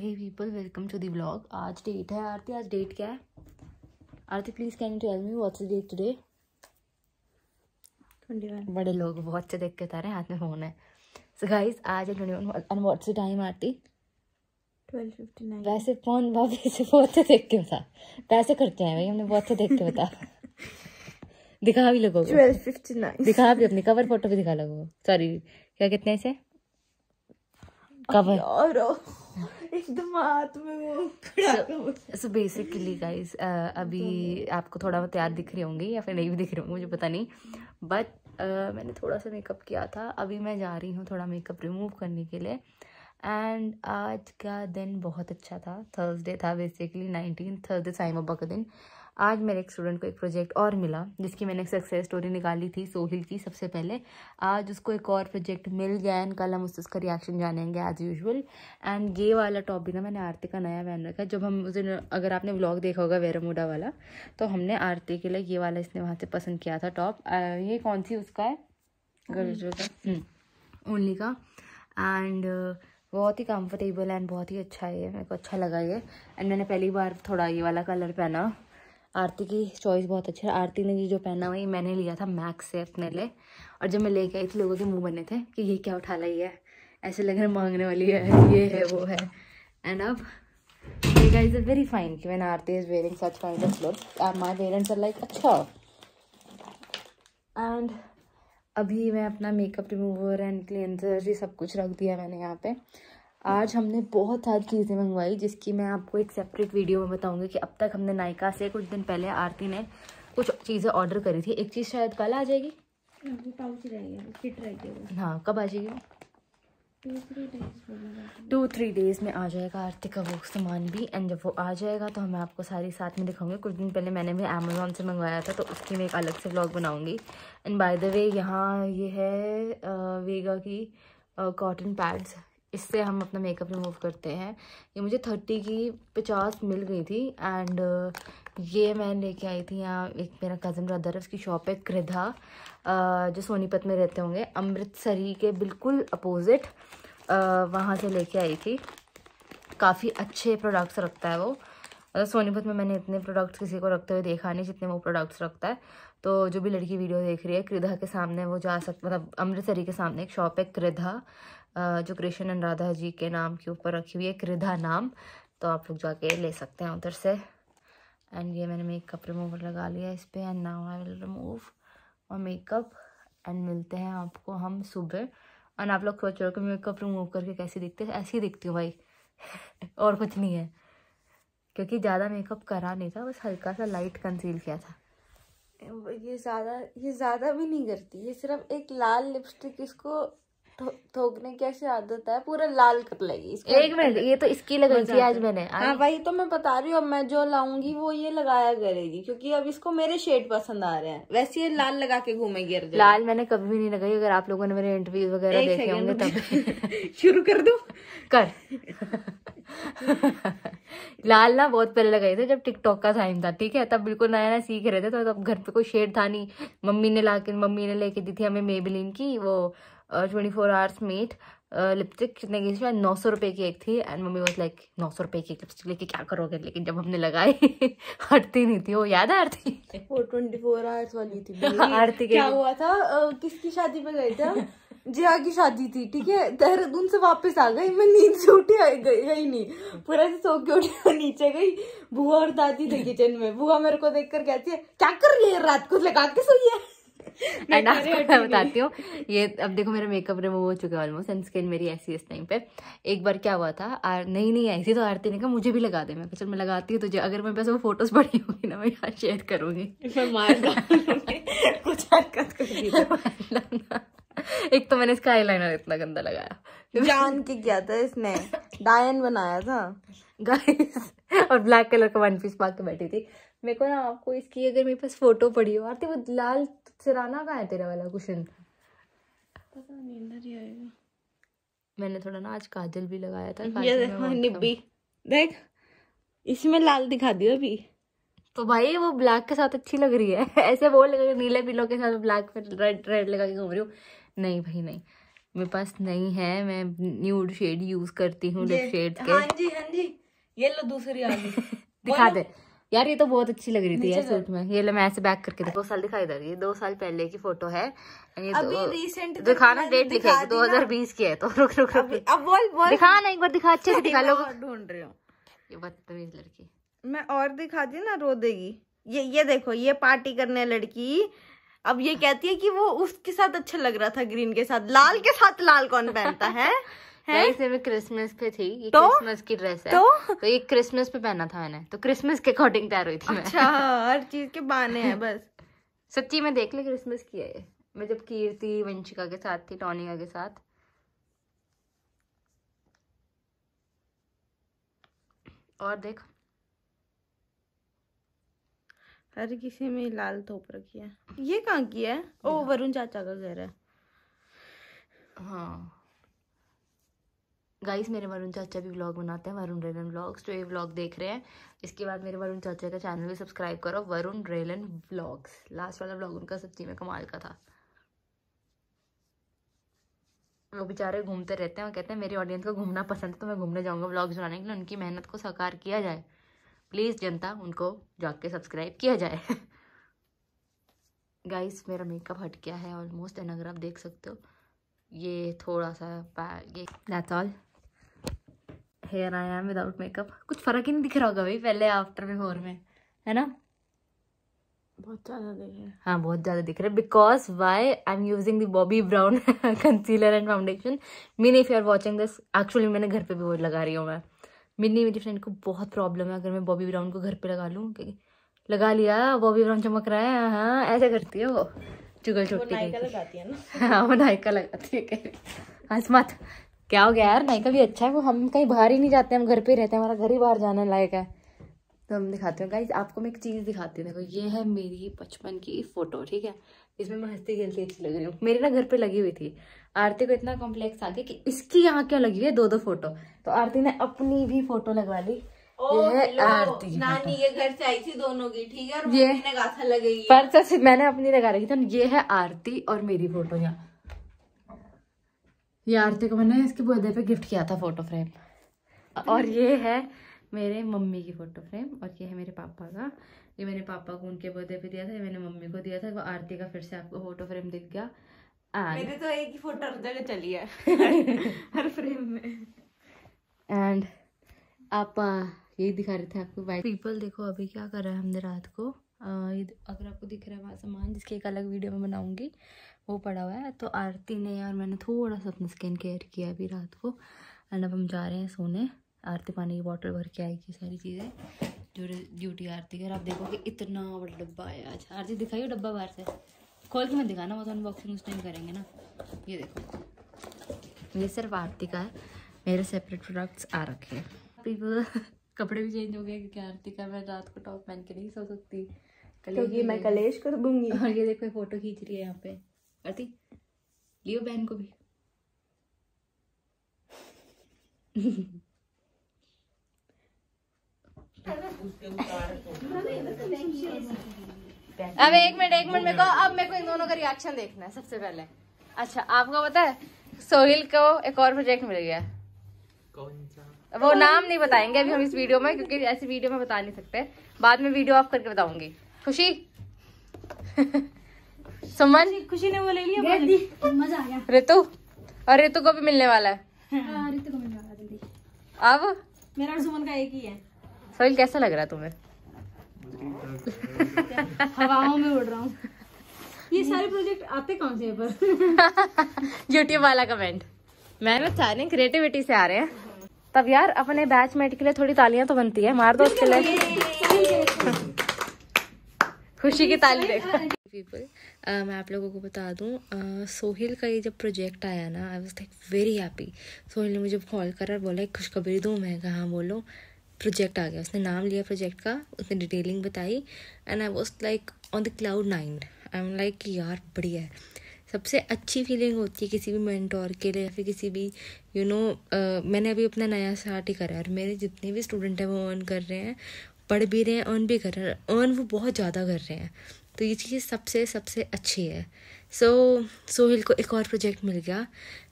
Hey people welcome to the blog आज date है आरती आज डेट क्या है Aarti please can you tell me what's the date today बड़े लोग बहुत से देख के बता रहे हैं हाथ में फ़ोन है सो गाइस आज है twenty one and what's the time Aarti वैसे फोन भाभी से बहुत से देख के बता पैसे खर्चे हैं भाई हमने बहुत से देख के बता दिखा भी लोगों को दिखा भी अपनी कवर फोटो भी दिखा लोगों सॉरी क्या कितने से इसे कवर और एकदम हाथ में वो सो बेसिकली गाइस अभी तो आपको थोड़ा बहुत याद दिख रही होंगी या फिर नहीं भी दिख रही होंगी मुझे पता नहीं बट uh, मैंने थोड़ा सा मेकअप किया था अभी मैं जा रही हूँ थोड़ा मेकअप रिमूव करने के लिए एंड आज का दिन बहुत अच्छा था थर्सडे था बेसिकली नाइनटीन थर्सडे साइम अब्बा का दिन आज मेरे एक स्टूडेंट को एक प्रोजेक्ट और मिला जिसकी मैंने सक्सेस स्टोरी निकाली थी सोहिल की सबसे पहले आज उसको एक और प्रोजेक्ट मिल गया एंड कल हम उससे उसका रिएक्शन जानेंगे एज यूजल एंड ये वाला टॉप भी ना मैंने आरती का नया पहन रखा है जब हम उसे अगर आपने ब्लॉग देखा होगा वेरामूडा वाला तो हमने आरती के लिए ये वाला इसने वहाँ से पसंद किया था टॉप ये कौन सी उसका है गर्जो का हम्म, ओनली का एंड बहुत ही कम्फर्टेबल एंड बहुत ही अच्छा है मेरे को अच्छा लगा ये एंड मैंने पहली बार थोड़ा ये वाला कलर पहना आरती की चॉइस बहुत अच्छी है आरती ने ये जो पहना हुआ ये मैंने लिया था मैक्स से अपने लिए और जब मैं लेके आई थी लोगों के मुंह बने थे कि ये क्या उठा लाई है ऐसे लग रहा मांगने वाली है ये है वो है एंड अब you guys are very fine when Aarti is wearing such fine of look Uh, my parents are like अच्छा. एंड अभी मैं अपना मेकअप रिमूवर एंड क्लेंजर ये सब कुछ रख दिया मैंने यहाँ पर आज हमने बहुत सारी चीज़ें मंगवाई जिसकी मैं आपको एक सेपरेट वीडियो में बताऊंगी कि अब तक हमने नायका से कुछ दिन पहले आरती ने कुछ चीज़ें ऑर्डर करी थी एक चीज़ शायद कल आ जाएगी हाँ कब आ जाएगी टू थ्री डेज़ में आ जाएगा आरती का वो सामान भी एंड जब वो आ जाएगा तो हमें आपको सारी साथ में दिखाऊंगी कुछ दिन पहले मैंने भी अमेजोन से मंगवाया था तो उसकी मैं एक अलग से ब्लॉग बनाऊंगी एंड बाय द वे यहाँ ये है वेगा की कॉटन पैड्स इससे हम अपना मेकअप रिमूव करते हैं ये मुझे थर्टी की पचास मिल गई थी एंड ये मैं लेके आई थी यहाँ एक मेरा कज़न ब्रदर है उसकी शॉप है क्रिधा जो सोनीपत में रहते होंगे अमृतसरी के बिल्कुल अपोज़िट वहाँ से लेके आई थी काफ़ी अच्छे प्रोडक्ट्स रखता है वो मतलब सोनीपत में मैंने इतने प्रोडक्ट्स किसी को रखते हुए देखा नहीं जितने वो प्रोडक्ट्स रखता है तो जो भी लड़की वीडियो देख रही है क्रिधा के सामने वो जा सकती मतलब अमृतसरी के सामने एक शॉप है क्रिधा जो कृष्ण एंड राधा जी के नाम के ऊपर रखी हुई है क्रिधा नाम तो आप लोग जाके ले सकते हैं उधर से एंड ये मैंने मेकअप रिमूवर लगा लिया इस पर and now I will remove और मेकअप एंड मिलते हैं आपको हम सुबह एंड आप लोग सोच रहे हो कि मेकअप रिमूव करके कैसी दिखते ऐसी दिखती हूँ भाई और कुछ नहीं है क्योंकि ज़्यादा मेकअप करा नहीं था बस हल्का सा लाइट कंसील किया था ये ज़्यादा ये ज़्यादा भी नहीं करती ये सिर्फ एक लाल लिपस्टिक इसको थोकने की ऐसी आदत है पूरा लाल कर लेगी एक मिनट ये तो इसकी लगाई थी आज मैंने हाँ वही तो मैं बता रही हूँ अब मैं जो लाऊंगी वो ये लगाया करेगी क्योंकि अब इसको मेरे शेड पसंद आ रहे हैं वैसे ये लाल लगा के घूमेगी लाल मैंने कभी भी नहीं लगाई अगर आप लोगों ने मेरे इंटरव्यू वगैरह देखे होंगे तब शुरू कर दो कर लाल ना बहुत पहले लगाए थे जब टिकटॉक का टाइम था ठीक है तब बिल्कुल नया नया सीख रहे थे तो तब घर पे कोई शेड था नहीं मम्मी ने लाके मम्मी ने लेके दी थी हमें मेबलिन की वो twenty four hours matte lipstick कितने की थी नौ सौ रुपये की एक थी एंड मम्मी वॉज लाइक नौ सौ रुपये की एक लिपस्टिक लेके क्या करोगे लेकिन जब हमने लगाई हटती नहीं थी वो याद है आरती वो ट्वेंटी फोर आवर्स वाली थी आरती क्या हुआ था किसकी शादी पे गए थे जिया की शादी थी ठीक है देहरादून से वापस आ गई मैं नींद से उठी गई नहीं पूरा से सो के उठी नीचे गई बुआ और दादी थे किचन में बुआ मेरे को देख कर कहती है क्या कर रही है रात को लगा के सोई है एंड आपको मैं बताती हूँ ये अब देखो मेरा मेकअप रिमूव हो चुका है ऑलमोस्ट सनस्क्रीन मेरी ऐसी इस टाइम पे एक बार क्या हुआ था आर, नहीं नहीं ऐसी तो आरती ने कहा मुझे भी लगा दे मैं चल मैं लगाती हूँ तुझे अगर मेरे पास वो फोटोज पड़ी होगी ना मैं यहाँ शेयर करूँगी कुछ हरकत तो। एक तो मैंने इसका आईलाइनर इतना गंदा लगाया जान के किया था इसने डायन बनाया था गाइस और ब्लैक कलर का वन पीस पा के बैठी थी मेरे को ना आपको इसकी अगर मेरे पास फोटो पड़ी हो आरती वो लाल सिराना कहाँ है तेरा वाला कुशन पता नहीं इधर ही आएगा मैंने थोड़ा ना आज काजल भी लगाया था ये देख निब्बी देख इसी लाल दिखा दियो अभी तो भाई वो ब्लैक के साथ अच्छी लग रही है ऐसे वो लगा नीले पीलो के साथ ब्लैक फिर रेड रेड लगा के घूम रही हूँ नहीं भाई नहीं मेरे पास नहीं है मैं न्यूड शेड यूज करती हूँ हाँ जी हाँ जी ये लो दूसरी आ गई दिखा दे यार ये तो बहुत अच्छी लग रही थी यार सूट में ये ले मैं ऐसे बैक करके दो साल दिखाई दे रही है दो साल पहले की फोटो है ये अभी रिसेंट तो दिखाना डेट दिखाएगी दो हजार बीस की है तो रुक रुक रुक अब बोल बोल दिखा ना एक बार दिखा अच्छे से दिखा लो ढूंढ रहे हो ये बदतमीज लड़की मैं और दिखा दी ना रो देगी ये ये देखो ये पार्टी करने लड़की अब ये कहती है कि वो उसके साथ अच्छा लग रहा था ग्रीन के साथ लाल के साथ लाल कौन पहनता है है मैं क्रिसमस पे थी ये तो? क्रिसमस की ड्रेस है तो? तो ये क्रिसमस पे पहना था मैंने तो क्रिसमस के अकॉर्डिंग तैयार हुई थी अच्छा हर चीज के बहाने हैं बस सच्ची में देख ले क्रिसमस की है ये मैं जब कीर्ति वंशिका के साथ थी टॉनिका के साथ और देख हर किसी में लाल थोप रखी है ये कहाँ की है ओ वरुण चाचा का घर है हाँ गाइस मेरे वरुण चाचा भी व्लॉग बनाते हैं वरुण रेलन व्लॉग्स तो ये व्लॉग देख रहे हैं इसके बाद मेरे वरुण चाचा का चैनल भी सब्सक्राइब करो वरुण रेलन व्लॉग्स लास्ट वाला व्लॉग उनका सच्ची में कमाल का था वो बेचारे घूमते रहते हैं और कहते हैं मेरी ऑडियंस को घूमना पसंद है तो मैं घूमने जाऊँगा व्लॉग्स बनाने के लिए उनकी मेहनत को साकार किया जाए प्लीज़ जनता उनको जाके सब्सक्राइब किया जाए गाइस मेरा मेकअप हट गया है ऑलमोस्ट एंड अगर आप देख सकते हो ये थोड़ा सा ये दैट्स ऑल हेयर आया है विदाउट मेकअप कुछ फ़र्क ही नहीं दिख रहा होगा भाई पहले आफ्टर बिफोर में है ना बहुत ज़्यादा दिख रहा है हाँ बहुत ज़्यादा दिख रहा है because why I am using the Bobbi Brown concealer and foundation mean if you are watching this actually मैंने घर पर भी वो लगा रही हूँ मैं मिनी मेरी फ्रेंड को बहुत प्रॉब्लम है अगर मैं बॉबी ब्राउन को घर पे लगा लूँ क्योंकि लगा लिया बॉबी ब्राउन चमक रहा है हाँ ऐसा करती है वो चुगल चुगती है हाँ वो नायका लगाती है कह रही आज मत हाँ, क्या हो गया यार नायका भी अच्छा है वो हम कहीं बाहर ही नहीं जाते हम घर पे रहते हैं हमारा घर ही बाहर जाने लायक है तो हम दिखाते हैं गाइज आपको मैं एक चीज़ दिखाती हूँ देखो ये है मेरी बचपन की फ़ोटो ठीक है इसमें मैं हंसती खेलती अच्छी लग रही हूँ मेरी ना घर पे लगी हुई थी आरती को इतना कॉम्प्लेक्स आ गया कि इसकी यहाँ क्यों लगी हुई है दो दो फोटो तो आरती ने अपनी भी फोटो लगवा ली ये आरती नानी ये घर से आई थी दोनों की ठीक है ये गाथा लगेगी पर मैंने अपनी लगा रखी थी ये है आरती और मेरी फोटो यहाँ ये आरती को मैंने इसके बर्थडे पे गिफ्ट किया था फोटो फ्रेम और ये है मेरे मम्मी की फ़ोटो फ्रेम और ये है मेरे पापा का ये मैंने पापा को उनके बर्थडे पे दिया था ये मैंने मम्मी को दिया था वो आरती का फिर से आपको फ़ोटो फ्रेम दिख गया मेरे तो एक ही फोटो हर जगह चली है हर फ्रेम में एंड आप यही दिखा रहे थे आपको वाइट पीपल देखो अभी क्या कर रहा है हमने रात को आ, ये अगर आपको दिख रहा है वहाँ सामान जिसकी एक अलग वीडियो में बनाऊंगी वो पड़ा हुआ है तो आरती ने और मैंने थोड़ा सा अपनी स्किन केयर किया अभी रात को एंड अब हम जा रहे हैं सोने आरती पानी की बॉटल भर के आएगी सारी चीज़ें जो ड्यूटी आरती की आप देखोगे इतना बड़ा डब्बा है आज आरती दिखाइए डब्बा बाहर से खोल के मैं दिखाना वो तो अनबॉक्सिंग उस टाइम करेंगे ना ये देखो ये सिर्फ आरती का है मेरे सेपरेट प्रोडक्ट्स आ रखे हैं कपड़े भी चेंज हो गए क्योंकि आरती का मैं रात को टॉप पहन के नहीं सो सकती क्योंकि मैं कलेश कर दूंगी और ये देखो फोटो खींच रही है यहाँ पे करती लियो बहन को भी अब एक मिनट एक मिनट मेरे को अब मेरे को इन दोनों का रिएक्शन देखना है सबसे पहले अच्छा आपको पता है सोहिल को एक और प्रोजेक्ट मिल गया कौन सा वो नाम नहीं बताएंगे अभी हम इस वीडियो में क्योंकि ऐसी वीडियो में बता नहीं सकते बाद में वीडियो ऑफ करके बताऊंगी खुशी सुमन खुशी ने वो ले लिया मजा आया रितु और रितु को भी मिलने वाला है हाँ, हाँ को मिलने वाला अब मेरा सुमन का एक ही है सोहिल कैसा लग रहा है तुम्हें हवाओं में उड़ रहा हूँ ये सारे प्रोजेक्ट आते कौन से पर यूट्यूब वाला कमेंट मैं मेहनत सारे क्रिएटिविटी से आ रहे हैं तब यार अपने बैचमेट के लिए थोड़ी तालियां तो बनती है मार दो उसके लिए खुशी की ताली देखो पीपल uh, मैं आप लोगों को बता दूँ uh, सोहेल का ये जब प्रोजेक्ट आया ना I was like very happy Sohail ने मुझे कॉल करा और बोला खुशखबरी दूँ मैं कहाँ बोलो प्रोजेक्ट आ गया उसने नाम लिया प्रोजेक्ट का उसने डिटेलिंग बताई and I was like on the cloud nine I am like यार बढ़िया है सबसे अच्छी फीलिंग होती है किसी भी मैंटोर के लिए या फिर किसी भी you you know know, uh, मैंने अभी अपना नया स्टार्ट ही करा है और मेरे जितने भी स्टूडेंट हैं वो अर्न कर रहे हैं पढ़ भी रहे हैं अर्न भी कर रहे हैं अर्न वो बहुत ज़्यादा कर रहे हैं तो ये चीज़ सबसे सबसे अच्छी है सो so, सोहिल को एक और प्रोजेक्ट मिल गया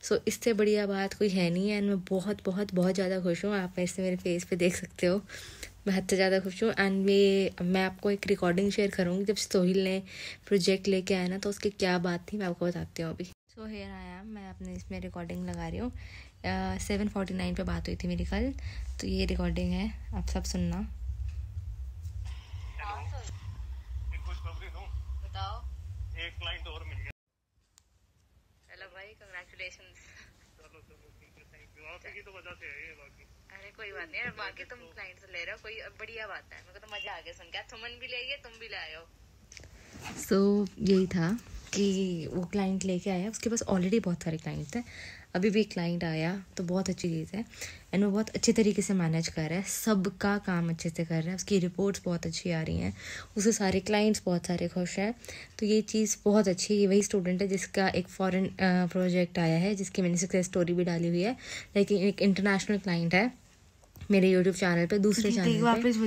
सो so, इससे बढ़िया बात कोई है नहीं है एंड मैं बहुत बहुत बहुत ज़्यादा खुश हूँ आप इससे मेरे फेस पे देख सकते हो मैं हद से ज़्यादा खुश हूँ एंड मे मैं आपको एक रिकॉर्डिंग शेयर करूँगी जब सोहिल ने प्रोजेक्ट लेके आया ना तो उसकी क्या बात थी मैं आपको बताती हूँ अभी सो हेयर आया मैं अपने इसमें रिकॉर्डिंग लगा रही हूँ सेवन फोर्टी नाइन पर बात हुई थी मेरी कल तो ये रिकॉर्डिंग है आप सब सुनना एक क्लाइंट और मिल गया चलो भाई कंग्रेचुलेशन तो अरे कोई बात नहीं बाकी तुम क्लाइंट से ले रहे हो कोई बढ़िया बात है मेरे को तो मजा आ गया सुन के भी ले तुम भी ले सो so, यही था कि वो क्लाइंट लेके आया उसके पास ऑलरेडी बहुत सारे क्लाइंट थे अभी भी क्लाइंट आया तो बहुत अच्छी चीज़ है एंड वो बहुत अच्छे तरीके से मैनेज कर रहा है सबका काम अच्छे से कर रहा है उसकी रिपोर्ट्स बहुत अच्छी आ रही हैं उसे सारे क्लाइंट्स बहुत सारे खुश हैं तो ये चीज़ बहुत अच्छी है वही स्टूडेंट है जिसका एक फॉरेन प्रोजेक्ट आया है जिसकी मैंने सक्सेस स्टोरी भी डाली हुई है लेकिन एक इंटरनेशनल क्लाइंट है मेरे यूट्यूब चैनल पर दूसरे चैनल वापस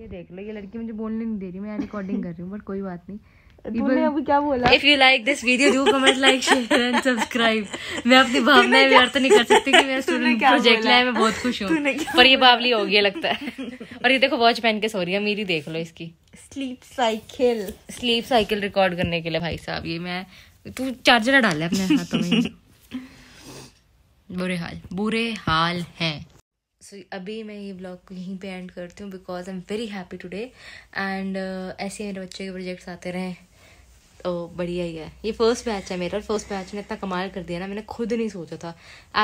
ये देख लो ये लड़की मुझे बोलने नहीं दे रही मैं रिकॉर्डिंग कर रही हूँ बट कोई बात नहीं तूने अभी क्या बोला if you like this video do comment like share and subscribe मैं अपनी भावनाएं व्यक्त नहीं कर सकती कि मेरा स्टूडेंट प्रोजेक्ट लाया मैं बहुत खुश हूँ पर ये बावली हो गया लगता है और ये देखो वॉच पहन के सो रही है मेरी देख लो इसकी sleep cycle sleep cycle record करने के लिए भाई साहब ये मैं तू चार्जर डाल अपने हाथों में बुरे हाल बुरे हाल हैं सो so, अभी मैं ये ब्लॉग को यहीं पे एंड करती हूँ because I am very happy today and ऐसे मेरे बच्चे के प्रोजेक्ट्स आते रहें तो बढ़िया ही है ये फर्स्ट बैच है मेरा और फर्स्ट बैच ने इतना कमाल कर दिया ना मैंने खुद नहीं सोचा था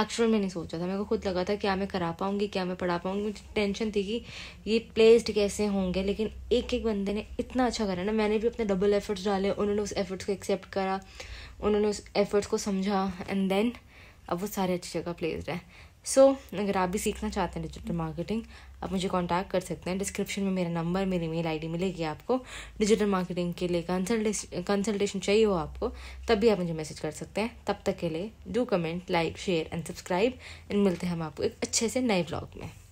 एक्चुअल में नहीं सोचा था मेरे को खुद लगा था क्या मैं करा पाऊँगी क्या मैं पढ़ा पाऊँगी मुझे टेंशन थी कि ये प्लेस्ड कैसे होंगे लेकिन एक एक बंदे ने इतना अच्छा करा ना मैंने भी अपने डबल एफर्ट्स डाले उन्होंने उस एफर्ट्स को एक्सेप्ट करा उन्होंने उस एफर्ट्स को समझा एंड देन अब वो सारे अच्छी जगह प्लेस्ड है सो so, अगर आप भी सीखना चाहते हैं डिजिटल मार्केटिंग आप मुझे कांटेक्ट कर सकते हैं डिस्क्रिप्शन में मेरा नंबर मेरी मेल आईडी मिलेगी आपको डिजिटल मार्केटिंग के लिए कंसल्टेशन कंसल्टेशन चाहिए हो आपको तब भी आप मुझे मैसेज कर सकते हैं तब तक के लिए do comment like share and subscribe and मिलते हैं हम आपको एक अच्छे से नए ब्लॉग में